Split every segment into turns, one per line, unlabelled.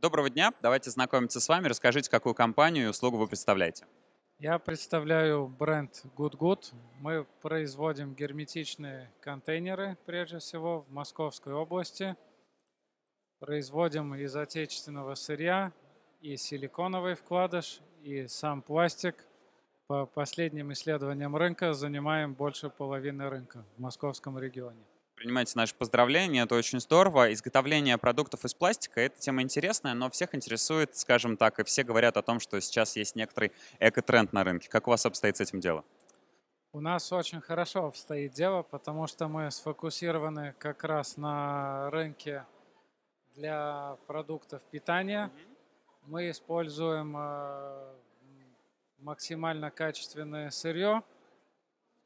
Доброго дня, давайте знакомиться с вами. Расскажите, какую компанию и услугу вы представляете.
Я представляю бренд Good Good. Мы производим герметичные контейнеры, прежде всего, в Московской области. Производим из отечественного сырья и силиконовый вкладыш, и сам пластик. По последним исследованиям рынка занимаем больше половины рынка в московском регионе.
Принимайте наши поздравления, это очень здорово. Изготовление продуктов из пластика — это тема интересная, но всех интересует, скажем так, и все говорят о том, что сейчас есть некоторый эко-тренд на рынке. Как у вас обстоит с этим дело?
У нас очень хорошо обстоит дело, потому что мы сфокусированы как раз на рынке для продуктов питания. Мы используем э, максимально качественное сырье,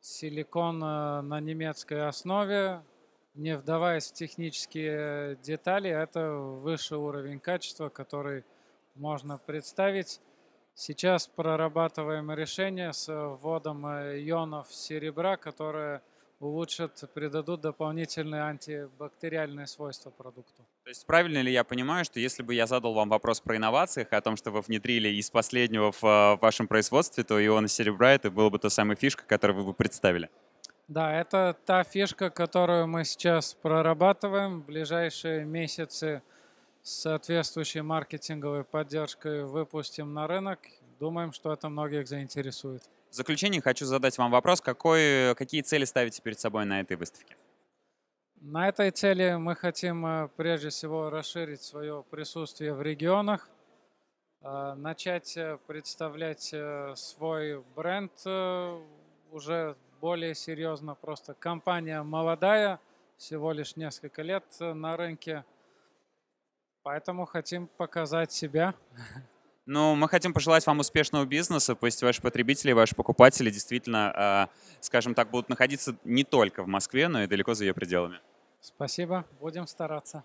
силикон э, на немецкой основе, не вдаваясь в технические детали, это высший уровень качества, который можно представить. Сейчас прорабатываем решение с вводом э, ионов серебра, которые улучшат, придадут дополнительные антибактериальные свойства продукту. То есть
правильно ли я понимаю, что если бы я задал вам вопрос про инновациях, о том, что вы внедрили из последнего в э, вашем производстве, то ионы серебра это было бы та самая фишка, которую вы бы представили?
Да, это та фишка, которую мы сейчас прорабатываем. В ближайшие месяцы с соответствующей маркетинговой поддержкой выпустим на рынок. Думаем, что это многих заинтересует.
В заключение хочу задать вам вопрос, какой, какие цели ставите перед собой на этой выставке?
На этой цели мы хотим э, прежде всего расширить свое присутствие в регионах, э, начать э, представлять свой бренд уже более серьезно. Просто компания молодая, всего лишь несколько лет э, на рынке, поэтому хотим показать себя.
Ну, мы хотим пожелать вам успешного бизнеса. Пусть ваши потребители, ваши покупатели действительно, э, скажем так, будут находиться не только в Москве, но и далеко за ее пределами.
Спасибо, будем стараться.